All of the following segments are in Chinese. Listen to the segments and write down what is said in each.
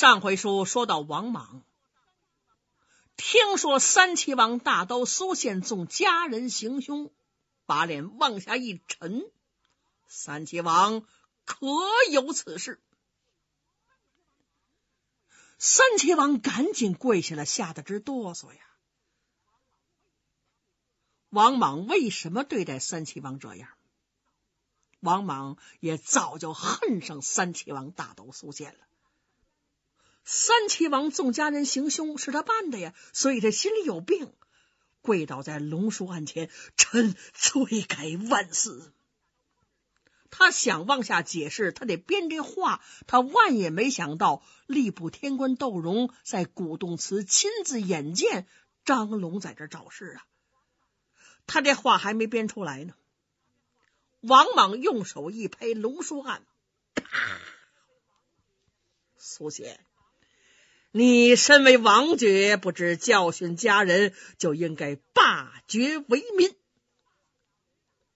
上回书说到，王莽听说三齐王大刀苏献纵家人行凶，把脸往下一沉。三齐王可有此事？三齐王赶紧跪下来，吓得直哆嗦呀。王莽为什么对待三齐王这样？王莽也早就恨上三齐王大刀苏献了。三齐王纵家人行凶是他办的呀，所以他心里有病，跪倒在龙叔案前，臣罪该万死。他想往下解释，他得编这话，他万也没想到吏部天官窦荣在古洞祠亲自眼见张龙在这找事啊！他这话还没编出来呢，王莽用手一拍龙叔案，啪！苏贤，你身为王爵，不知教训家人，就应该霸绝为民。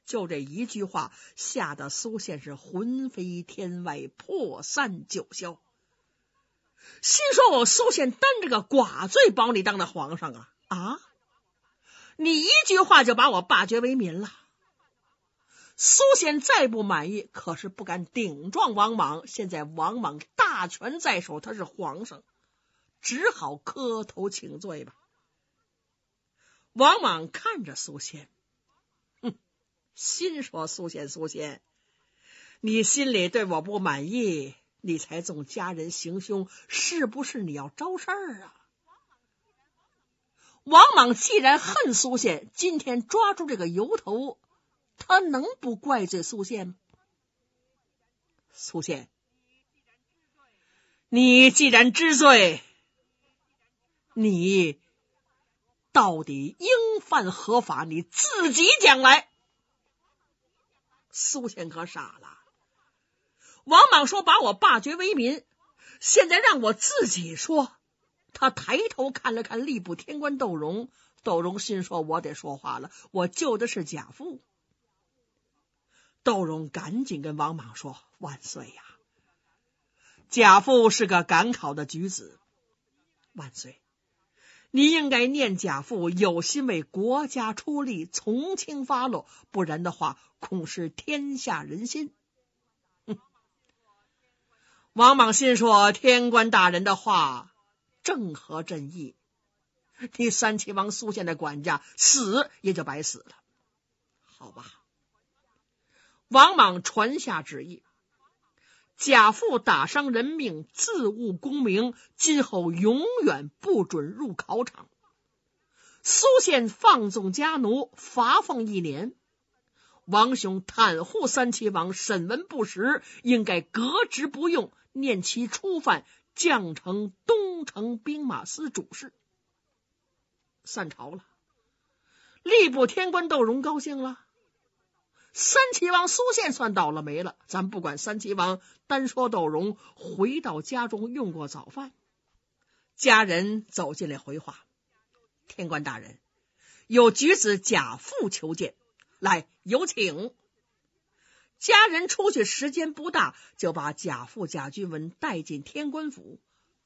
就这一句话，吓得苏宪是魂飞天外，魄散九霄。心说：“我苏宪担这个寡罪，保你当了皇上啊！啊，你一句话就把我霸绝为民了。”苏献再不满意，可是不敢顶撞王莽。现在王莽大权在手，他是皇上。只好磕头请罪吧。王莽看着苏仙，哼，心说：“苏仙，苏仙，你心里对我不满意，你才纵家人行凶，是不是？你要招事儿啊！”王莽既然恨苏仙，今天抓住这个由头，他能不怪罪苏仙吗？苏仙，你既然知罪。你到底应犯何法？你自己讲来。苏献可傻了。王莽说：“把我罢爵为民。”现在让我自己说。他抬头看了看吏部天官窦融，窦融心说：“我得说话了。我救的是贾父。”窦荣赶紧跟王莽说：“万岁呀，贾父是个赶考的举子。”万岁。你应该念贾父有心为国家出力，从轻发落，不然的话，恐失天下人心。王莽心说：“天官大人的话正合朕意，你三齐王苏县的管家死也就白死了。”好吧，王莽传下旨意。贾父打伤人命，自误功名，今后永远不准入考场。苏县放纵家奴，罚俸一年。王雄袒护三齐王，审问不实，应该革职不用。念其初犯，降成东城兵马司主事。散朝了。吏部天官窦荣高兴了。三齐王苏宪算倒了霉了。咱不管三齐王，单说窦荣回到家中用过早饭，家人走进来回话：“天官大人，有举子贾父求见，来有请。”家人出去时间不大，就把贾父贾君文带进天官府。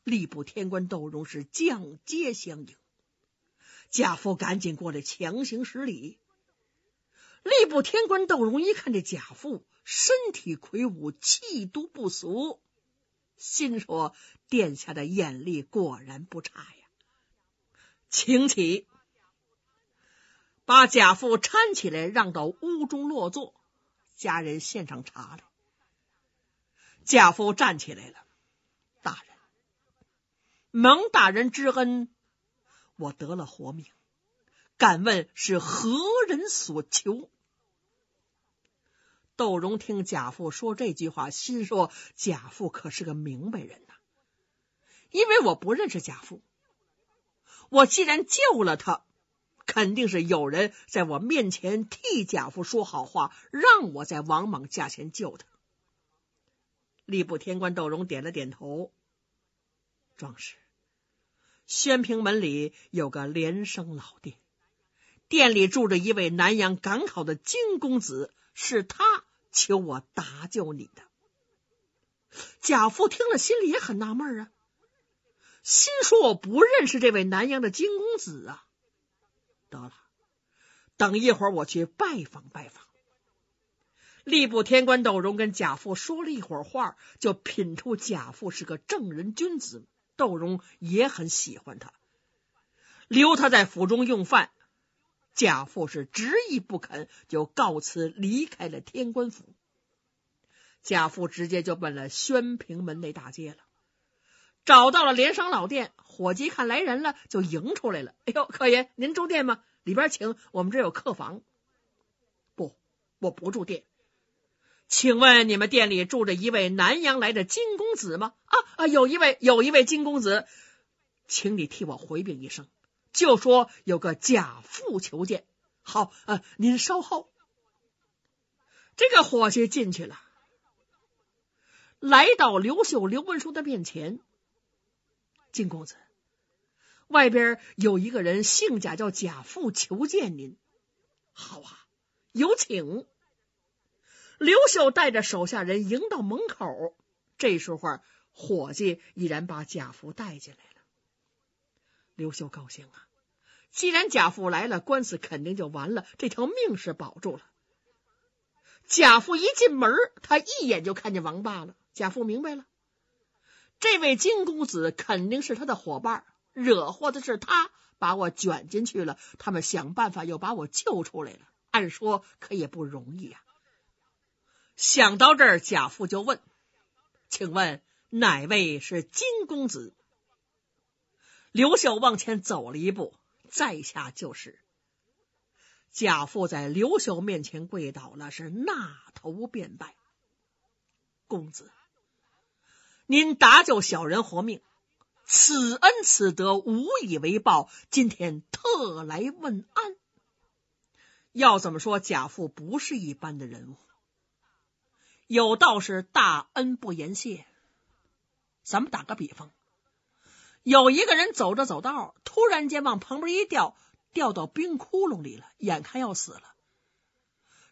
吏部天官窦荣是降阶相迎，贾父赶紧过来强行施礼。吏部天官窦荣一看这贾父身体魁梧，气度不俗，心说殿下的眼力果然不差呀。请起，把贾父搀起来，让到屋中落座。家人献上茶来。贾父站起来了，大人蒙大人之恩，我得了活命，敢问是何人所求？窦荣听贾父说这句话，心说：“贾父可是个明白人呐。因为我不认识贾父，我既然救了他，肯定是有人在我面前替贾父说好话，让我在王莽驾前救他。”吏部天官窦荣点了点头：“壮士，宣平门里有个连生老店，店里住着一位南阳赶考的金公子，是他。”求我搭救你的贾父听了，心里也很纳闷啊，心说我不认识这位南阳的金公子啊。得了，等一会儿我去拜访拜访。吏部天官窦荣跟贾父说了一会儿话，就品出贾父是个正人君子，窦荣也很喜欢他，留他在府中用饭。贾父是执意不肯，就告辞离开了天官府。贾父直接就奔了宣平门内大街了，找到了连商老店。伙计看来人了，就迎出来了。哎呦，客爷，您住店吗？里边请。我们这有客房。不，我不住店。请问你们店里住着一位南阳来的金公子吗？啊啊，有一位，有一位金公子，请你替我回禀一声。就说有个贾父求见，好啊，您稍后。这个伙计进去了，来到刘秀、刘文书的面前。金公子，外边有一个人姓贾，叫贾父求见您。好啊，有请。刘秀带着手下人迎到门口，这时候伙计已然把贾福带进来了。刘秀高兴啊！既然贾父来了，官司肯定就完了，这条命是保住了。贾父一进门，他一眼就看见王霸了。贾父明白了，这位金公子肯定是他的伙伴，惹祸的是他，把我卷进去了。他们想办法又把我救出来了，按说可也不容易啊。想到这儿，贾父就问：“请问哪位是金公子？”刘秀往前走了一步，在下就是贾父，在刘秀面前跪倒了，是纳头便拜。公子，您搭救小人活命，此恩此德无以为报，今天特来问安。要怎么说，贾父不是一般的人物，有道是大恩不言谢，咱们打个比方。有一个人走着走道，突然间往旁边一掉，掉到冰窟窿里了，眼看要死了。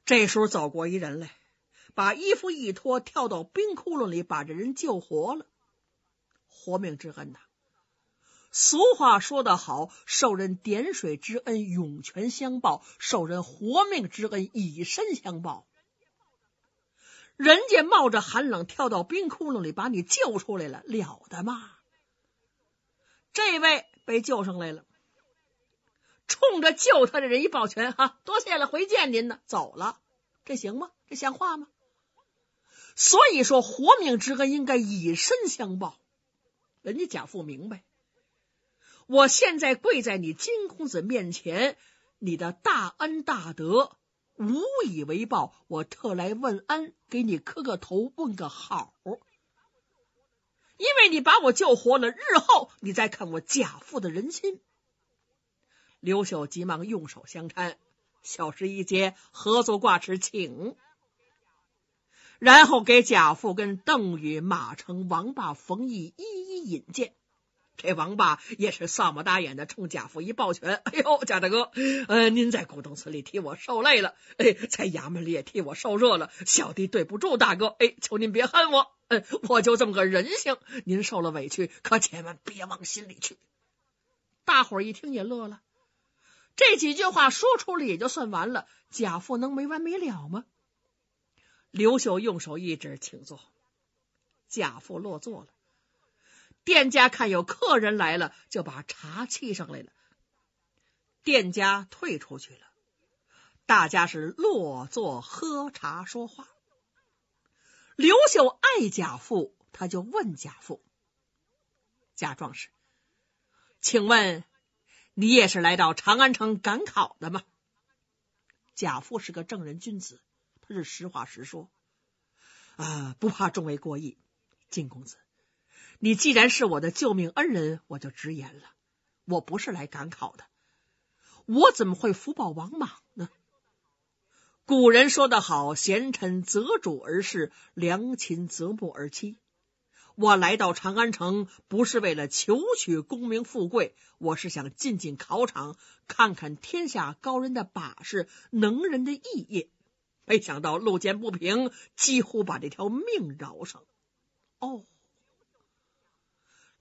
这时候走过一人来，把衣服一脱，跳到冰窟窿里，把这人救活了。活命之恩呐！俗话说得好：“受人点水之恩，涌泉相报；受人活命之恩，以身相报。”人家冒着寒冷跳到冰窟窿里把你救出来了，了得吗？这位被救上来了，冲着救他的人一抱拳，哈，多谢了，回见您呢，走了，这行吗？这像话吗？所以说，活命之恩应该以身相报。人家贾父明白，我现在跪在你金公子面前，你的大恩大德无以为报，我特来问安，给你磕个头，问个好。因为你把我救活了，日后你再看我贾父的人心。刘秀急忙用手相搀，小十一接何足挂齿，请。然后给贾父跟邓禹、马成、王霸、冯异一一引荐。这王八也是扫目大眼的，冲贾父一抱拳：“哎呦，贾大哥，呃，您在古洞村里替我受累了，哎，在衙门里也替我受热了，小弟对不住大哥，哎，求您别恨我，嗯，我就这么个人性，您受了委屈，可千万别往心里去。”大伙儿一听也乐了。这几句话说出了，也就算完了。贾父能没完没了吗？刘秀用手一指：“请坐。”贾父落座了。店家看有客人来了，就把茶沏上来了。店家退出去了，大家是落座喝茶说话。刘秀爱贾父，他就问贾父：“贾壮士，请问你也是来到长安城赶考的吗？”贾父是个正人君子，他是实话实说，啊，不怕众位过意，金公子。你既然是我的救命恩人，我就直言了：我不是来赶考的，我怎么会福报王莽呢？古人说得好：“贤臣择主而事，良禽择木而栖。”我来到长安城，不是为了求取功名富贵，我是想进进考场，看看天下高人的把式，能人的意业。没想到路见不平，几乎把这条命饶上。哦。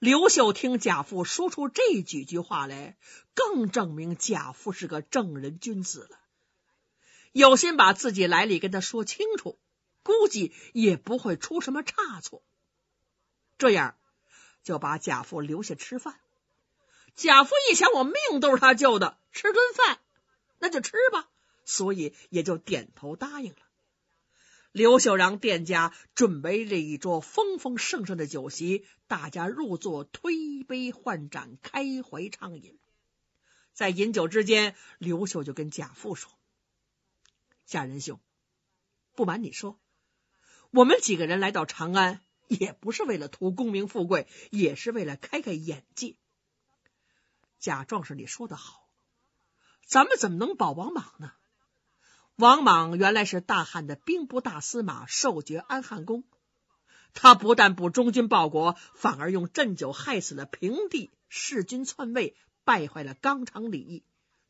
刘秀听贾父说出这几句话来，更证明贾父是个正人君子了。有心把自己来历跟他说清楚，估计也不会出什么差错。这样就把贾父留下吃饭。贾父一想，我命都是他救的，吃顿饭那就吃吧，所以也就点头答应了。刘秀让店家准备了一桌丰丰盛盛的酒席，大家入座，推杯换盏，开怀畅饮。在饮酒之间，刘秀就跟贾父说：“贾仁兄，不瞒你说，我们几个人来到长安，也不是为了图功名富贵，也是为了开开眼界。”贾壮士，你说的好，咱们怎么能保王莽呢？王莽原来是大汉的兵部大司马，受爵安汉公。他不但不忠君报国，反而用鸩酒害死了平帝，弑君篡位，败坏了纲常礼义，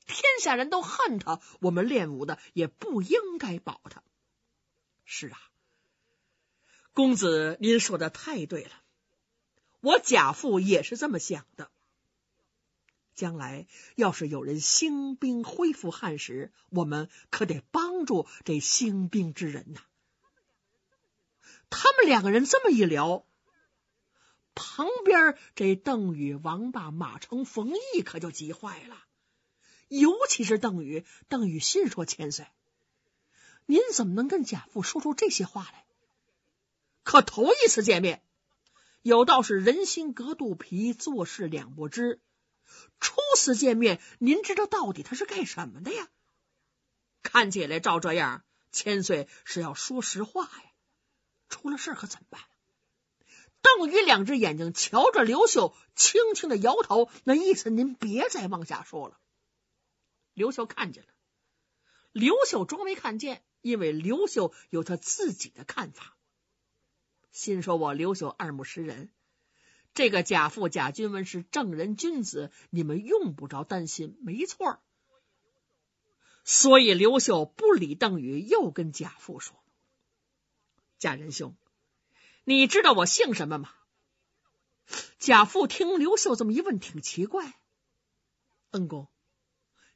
天下人都恨他。我们练武的也不应该保他。是啊，公子，您说的太对了，我贾父也是这么想的。将来要是有人兴兵恢复汉室，我们可得帮助这兴兵之人呐。他们两个人这么一聊，旁边这邓禹、王霸、马成、冯异可就急坏了。尤其是邓禹，邓禹心说：“千岁，您怎么能跟贾父说出这些话来？”可头一次见面，有道是人心隔肚皮，做事两不知。初次见面，您知道到底他是干什么的呀？看起来照这样，千岁是要说实话呀。出了事可怎么办？邓禹两只眼睛瞧着刘秀，轻轻的摇头，那意思您别再往下说了。刘秀看见了，刘秀装没看见，因为刘秀有他自己的看法，心说：“我刘秀二目识人。”这个贾父贾君文是正人君子，你们用不着担心，没错所以刘秀不理邓禹，又跟贾父说：“贾仁兄，你知道我姓什么吗？”贾父听刘秀这么一问，挺奇怪：“恩公，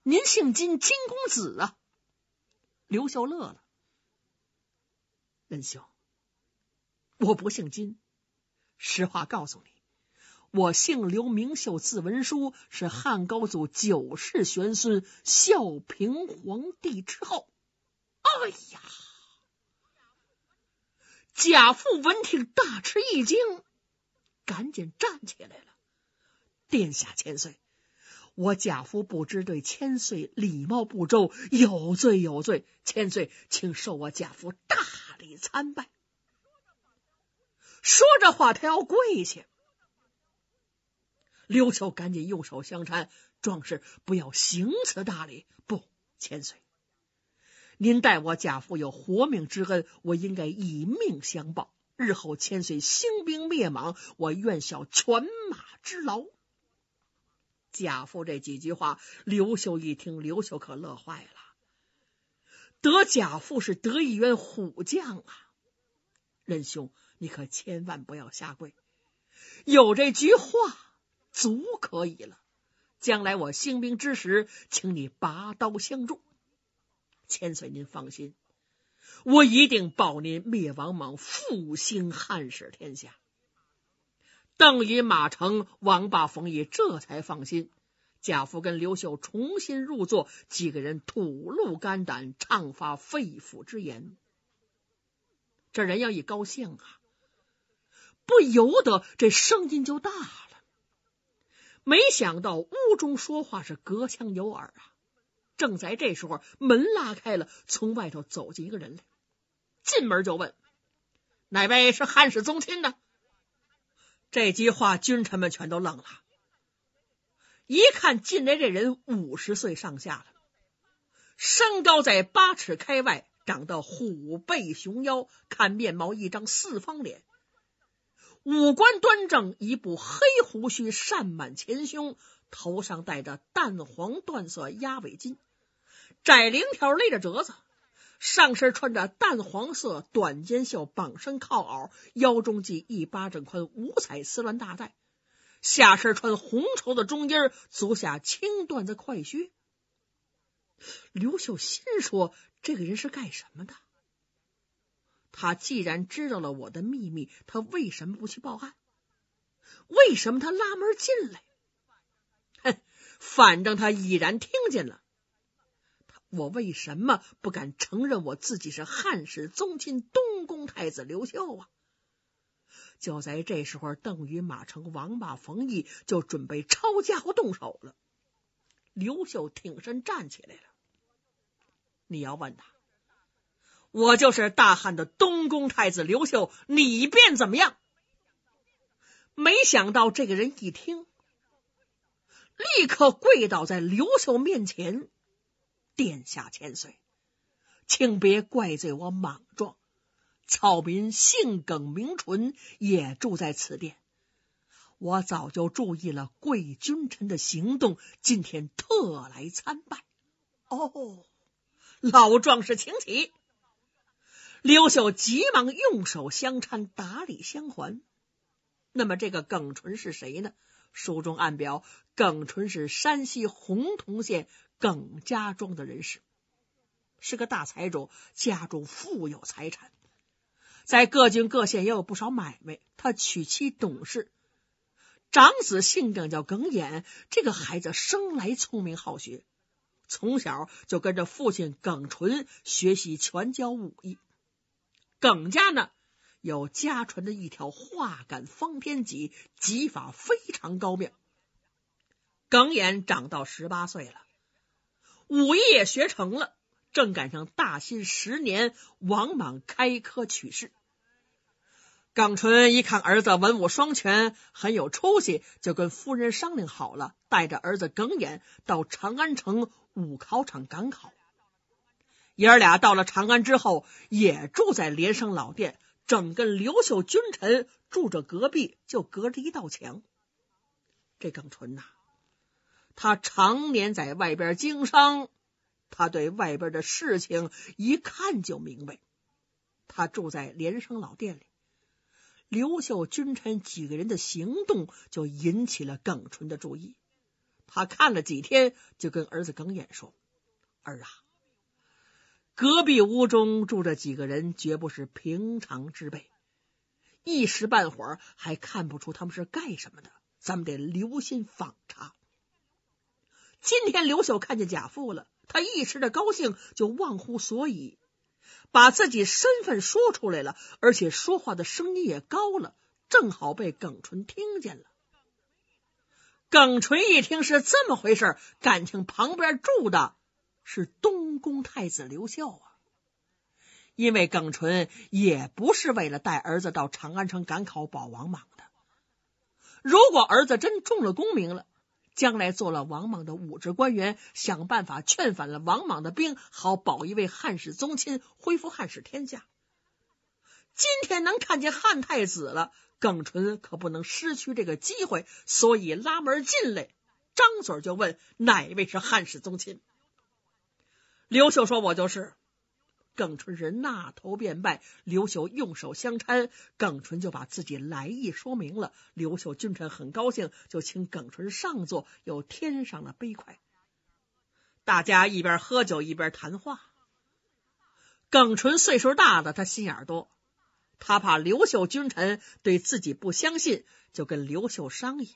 您姓金，金公子啊。”刘秀乐了：“仁兄，我不姓金，实话告诉你。”我姓刘，名秀，字文叔，是汉高祖九世玄孙孝平皇帝之后。哎呀！贾父闻听大吃一惊，赶紧站起来了。殿下千岁，我贾父不知对千岁礼貌不周，有罪有罪，千岁请受我贾父大礼参拜。说这话，他要跪下。刘秀赶紧右手相搀，壮士不要行此大礼。不，千岁，您待我贾父有活命之恩，我应该以命相报。日后千岁兴兵灭莽，我愿效犬马之劳。贾父这几句话，刘秀一听，刘秀可乐坏了。得贾父是得一员虎将啊！仁兄，你可千万不要下跪，有这句话。足可以了，将来我兴兵之时，请你拔刀相助。千岁，您放心，我一定保您灭王莽，复兴汉室天下。邓与马成、王霸、冯异这才放心。贾福跟刘秀重新入座，几个人吐露肝胆，畅发肺腑之言。这人要一高兴啊，不由得这声音就大了。没想到屋中说话是隔墙有耳啊！正在这时候，门拉开了，从外头走进一个人来，进门就问：“哪位是汉室宗亲呢？”这句话，君臣们全都愣了。一看进来这人五十岁上下了，身高在八尺开外，长得虎背熊腰，看面貌一张四方脸。五官端正，一部黑胡须善满前胸，头上戴着淡黄缎色鸭尾巾，窄领条勒着折子，上身穿着淡黄色短肩袖绑身靠袄，腰中系一巴掌宽五彩丝缎大带，下身穿红绸的中衣，足下青缎子快靴。刘秀心说：“这个人是干什么的？”他既然知道了我的秘密，他为什么不去报案？为什么他拉门进来？哼，反正他已然听见了。我为什么不敢承认我自己是汉室宗亲东宫太子刘秀啊？就在这时候，邓禹、马成、王霸、冯异就准备抄家伙动手了。刘秀挺身站起来了。你要问他？我就是大汉的东宫太子刘秀，你便怎么样？没想到这个人一听，立刻跪倒在刘秀面前：“殿下千岁，请别怪罪我莽撞。草民姓耿名纯，也住在此殿。我早就注意了贵君臣的行动，今天特来参拜。”哦，老壮士，请起。刘秀急忙用手相搀，打理相还。那么，这个耿纯是谁呢？书中暗表，耿纯是山西洪桐县耿家庄的人士，是个大财主，家中富有财产，在各郡各县也有不少买卖。他娶妻懂事，长子姓耿，叫耿演。这个孩子生来聪明好学，从小就跟着父亲耿纯学习拳脚武艺。耿家呢，有家传的一条画杆方天戟，戟法非常高妙。耿衍长到十八岁了，武艺也学成了，正赶上大新十年，王莽开科取士。耿纯一看儿子文武双全，很有出息，就跟夫人商量好了，带着儿子耿衍到长安城武考场赶考。爷儿俩到了长安之后，也住在连生老店。整个刘秀君臣住着隔壁，就隔着一道墙。这耿纯呐，他常年在外边经商，他对外边的事情一看就明白。他住在连生老店里，刘秀君臣几个人的行动就引起了耿纯的注意。他看了几天，就跟儿子耿衍说：“儿啊。”隔壁屋中住着几个人，绝不是平常之辈。一时半会儿还看不出他们是干什么的，咱们得留心访查。今天刘秀看见贾父了，他一时的高兴就忘乎所以，把自己身份说出来了，而且说话的声音也高了，正好被耿纯听见了。耿纯一听是这么回事，感情旁边住的。是东宫太子刘孝啊！因为耿纯也不是为了带儿子到长安城赶考保王莽的。如果儿子真中了功名了，将来做了王莽的武职官员，想办法劝返了王莽的兵，好保一位汉室宗亲，恢复汉室天下。今天能看见汉太子了，耿纯可不能失去这个机会，所以拉门进来，张嘴就问：“哪位是汉室宗亲？”刘秀说：“我就是。”耿纯那头便拜，刘秀用手相搀，耿纯就把自己来意说明了。刘秀君臣很高兴，就请耿纯上座，又添上了杯筷。大家一边喝酒一边谈话。耿纯岁数大了，他心眼多，他怕刘秀君臣对自己不相信，就跟刘秀商议：“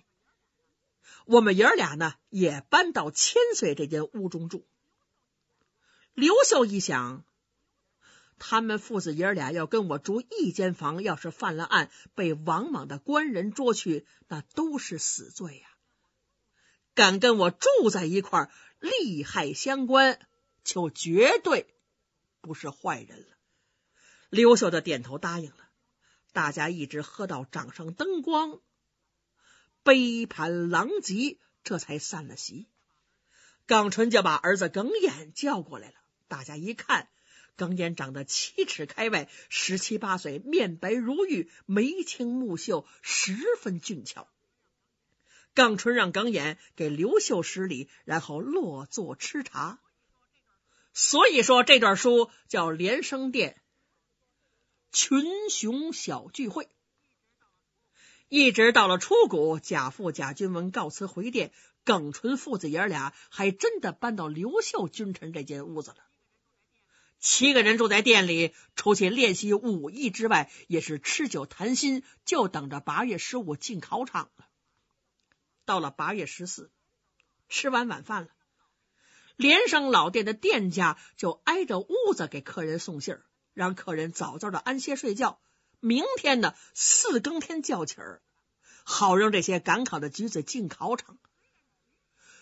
我们爷儿俩呢，也搬到千岁这间屋中住。”刘秀一想，他们父子爷俩要跟我住一间房，要是犯了案，被王莽的官人捉去，那都是死罪呀！敢跟我住在一块儿，利害相关，就绝对不是坏人了。刘秀的点头答应了。大家一直喝到掌上灯光，杯盘狼藉，这才散了席。耿纯就把儿子耿演叫过来了。大家一看，耿衍长得七尺开外，十七八岁，面白如玉，眉清目秀，十分俊俏。耿春让耿衍给刘秀施礼，然后落座吃茶。所以说，这段书叫连升殿，群雄小聚会。一直到了出谷，贾父贾君文告辞回殿，耿纯父子爷俩还真的搬到刘秀君臣这间屋子了。七个人住在店里，除去练习武艺之外，也是吃酒谈心，就等着八月十五进考场了。到了八月十四，吃完晚饭了，连升老店的店家就挨着屋子给客人送信儿，让客人早早的安歇睡觉。明天呢，四更天叫起儿，好让这些赶考的举子进考场。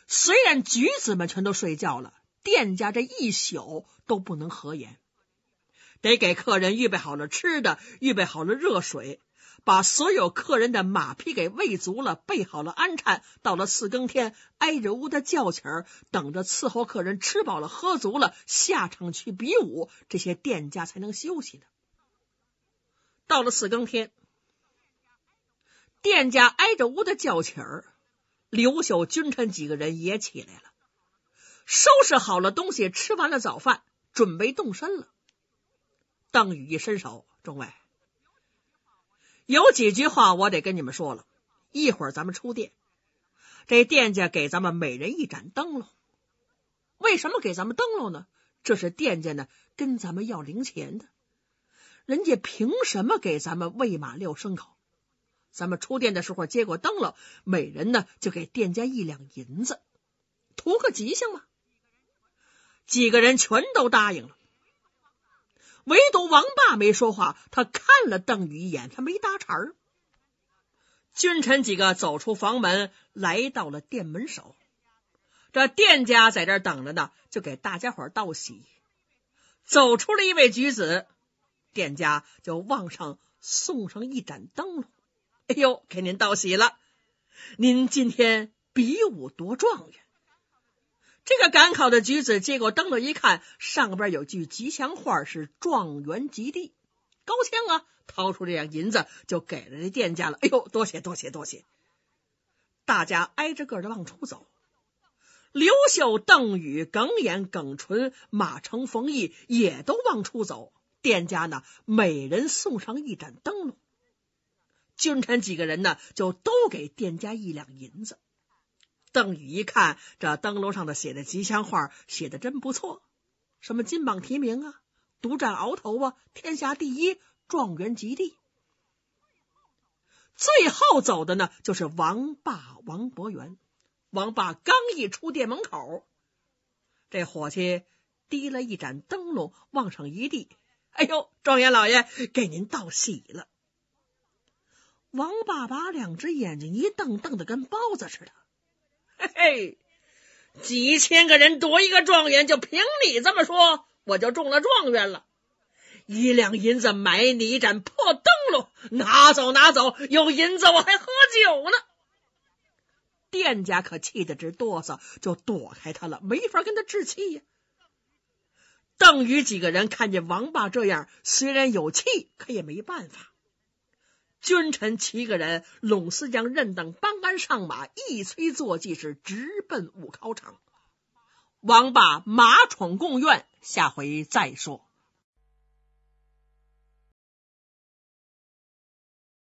虽然举子们全都睡觉了。店家这一宿都不能合眼，得给客人预备好了吃的，预备好了热水，把所有客人的马匹给喂足了，备好了安产。到了四更天，挨着屋的叫起儿，等着伺候客人吃饱了喝足了，下场去比武，这些店家才能休息的。到了四更天，店家挨着屋的叫起儿，刘秀君臣几个人也起来了。收拾好了东西，吃完了早饭，准备动身了。邓宇一伸手，众位，有几句话我得跟你们说了。一会儿咱们出店，这店家给咱们每人一盏灯笼。为什么给咱们灯笼呢？这是店家呢跟咱们要零钱的。人家凭什么给咱们喂马、遛牲口？咱们出店的时候接过灯笼，每人呢就给店家一两银子，图个吉祥嘛。几个人全都答应了，唯独王霸没说话。他看了邓宇一眼，他没搭茬儿。君臣几个走出房门，来到了店门首。这店家在这等着呢，就给大家伙道喜。走出了一位举子，店家就往上送上一盏灯笼。哎呦，给您道喜了，您今天比武夺状元。这个赶考的举子接过灯笼一看，上边有句吉祥话，是“状元及第”，高兴啊！掏出这两银子就给了这店家了。哎呦，多谢多谢多谢！大家挨着个的往出走，刘秀、邓禹、耿衍、耿纯、马成、冯毅也都往出走。店家呢，每人送上一盏灯笼。君臣几个人呢，就都给店家一两银子。邓宇一看，这灯笼上的写的吉祥话写的真不错，什么金榜题名啊，独占鳌头啊，天下第一，状元及第。最后走的呢，就是王霸王伯元。王霸刚一出店门口，这伙计提了一盏灯笼往上一递：“哎呦，状元老爷，给您道喜了。”王霸把两只眼睛一瞪，瞪得跟包子似的。哎，几千个人夺一个状元，就凭你这么说，我就中了状元了。一两银子买你一盏破灯笼，拿走拿走。有银子我还喝酒呢。店家可气得直哆嗦，就躲开他了，没法跟他置气呀。邓宇几个人看见王霸这样，虽然有气，可也没办法。君臣七个人，陇四将任等班官上马，一催坐骑是直奔武考场。王霸马闯贡院，下回再说。